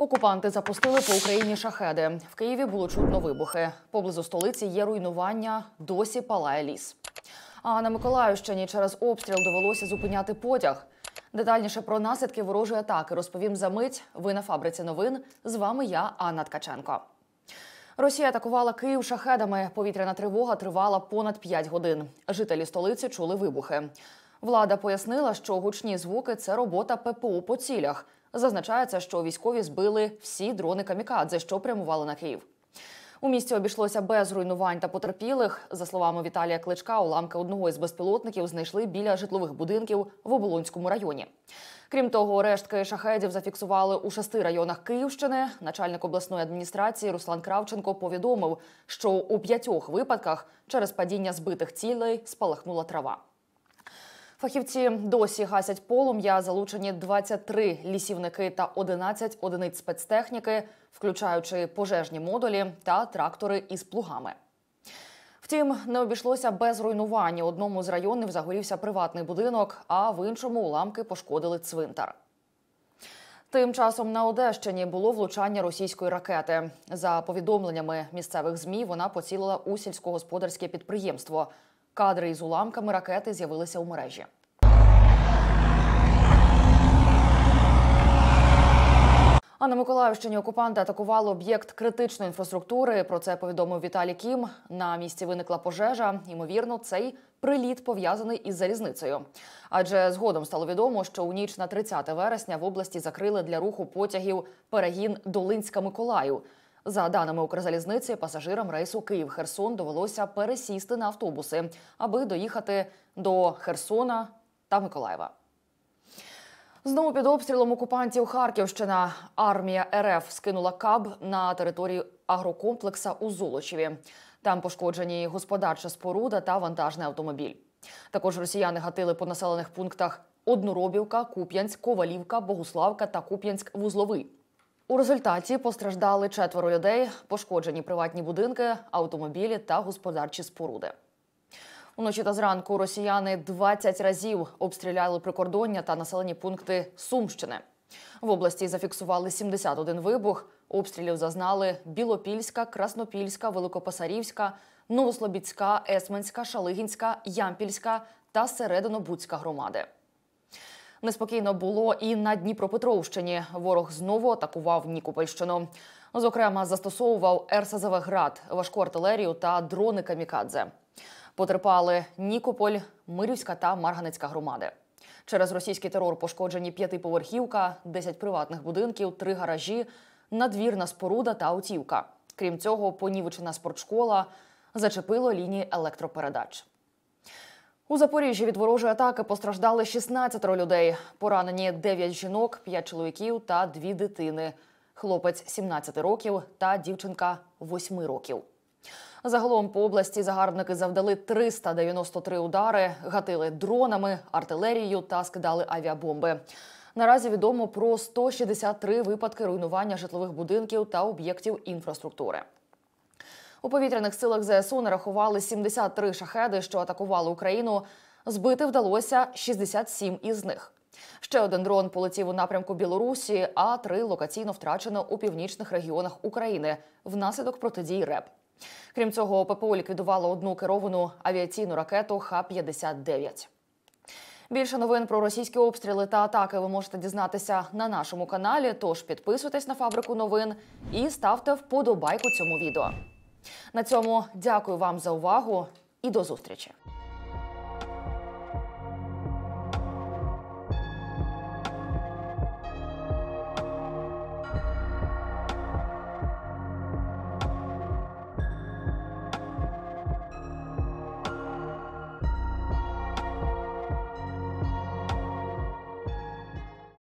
Окупанти запустили по Україні шахеди. В Києві було чутно вибухи. Поблизу столиці є руйнування. Досі палає ліс. А на Миколаївщині через обстріл довелося зупиняти потяг. Детальніше про наслідки ворожої атаки розповім за мить. Ви на фабриці новин. З вами я, Анна Ткаченко. Росія атакувала Київ шахедами. Повітряна тривога тривала понад 5 годин. Жителі столиці чули вибухи. Влада пояснила, що гучні звуки це робота ППО по цілях. Зазначається, що військові збили всі дрони камікадзе, що прямували на Київ. У місті обійшлося без руйнувань та потерпілих. За словами Віталія Кличка, уламки одного із безпілотників знайшли біля житлових будинків в Оболонському районі. Крім того, рештки шахедів зафіксували у шести районах Київщини. Начальник обласної адміністрації Руслан Кравченко повідомив, що у п'ятьох випадках через падіння збитих цілей спалахнула трава. Фахівці досі гасять полум'я. Залучені 23 лісівники та 11 одиниць спецтехніки, включаючи пожежні модулі та трактори із плугами. Втім, не обійшлося без руйнування. Одному з районів загорівся приватний будинок, а в іншому уламки пошкодили цвинтар. Тим часом на Одещині було влучання російської ракети. За повідомленнями місцевих змі вона поцілила у сільськогосподарське підприємство. Кадри із уламками ракети з'явилися у мережі. А на Миколаївщині окупанти атакували об'єкт критичної інфраструктури. Про це повідомив Віталій Кім. На місці виникла пожежа. Ймовірно, цей приліт пов'язаний із залізницею. Адже згодом стало відомо, що у ніч на 30 вересня в області закрили для руху потягів перегін Долинська Миколаїв. За даними Укрзалізниці, пасажирам рейсу Київ-Херсон довелося пересісти на автобуси, аби доїхати до Херсона та Миколаєва. Знову під обстрілом окупантів Харківщина армія РФ скинула каб на територію агрокомплекса у Золочеві. Там пошкоджені господарча споруда та вантажний автомобіль. Також росіяни гатили по населених пунктах Одноробівка, Куп'янськ, Ковалівка, Богуславка та Куп'янськ-Вузловий. У результаті постраждали четверо людей, пошкоджені приватні будинки, автомобілі та господарчі споруди. Уночі та зранку росіяни 20 разів обстріляли прикордоння та населені пункти Сумщини. В області зафіксували 71 вибух. Обстрілів зазнали Білопільська, Краснопільська, Великопасарівська, Новослобідська, Есменська, Шалигінська, Ямпільська та Серединобудська громади. Неспокійно було і на Дніпропетровщині. Ворог знову атакував Нікопольщину. Зокрема, застосовував РСЗВ град, важку артилерію та дрони камікадзе. Потерпали Нікополь, Мирівська та Марганецька громади. Через російський терор пошкоджені п'ятиповерхівка, 10 приватних будинків, три гаражі, надвірна споруда та автівка. Крім цього, понівечена спортшкола зачепила лінії електропередач. У Запоріжжі від ворожої атаки постраждали 16 людей. Поранені 9 жінок, 5 чоловіків та 2 дитини. Хлопець 17 років та дівчинка 8 років. Загалом по області загарбники завдали 393 удари, гатили дронами, артилерією та скидали авіабомби. Наразі відомо про 163 випадки руйнування житлових будинків та об'єктів інфраструктури. У повітряних силах ЗСУ нарахували 73 шахеди, що атакували Україну. Збити вдалося 67 із них. Ще один дрон полетів у напрямку Білорусі, а три локаційно втрачено у північних регіонах України внаслідок протидії РЕП. Крім цього, ППО ліквідувало одну керовану авіаційну ракету Х-59. Більше новин про російські обстріли та атаки ви можете дізнатися на нашому каналі. Тож підписуйтесь на фабрику новин і ставте вподобайку цьому відео. На цьому дякую вам за увагу і до зустрічі.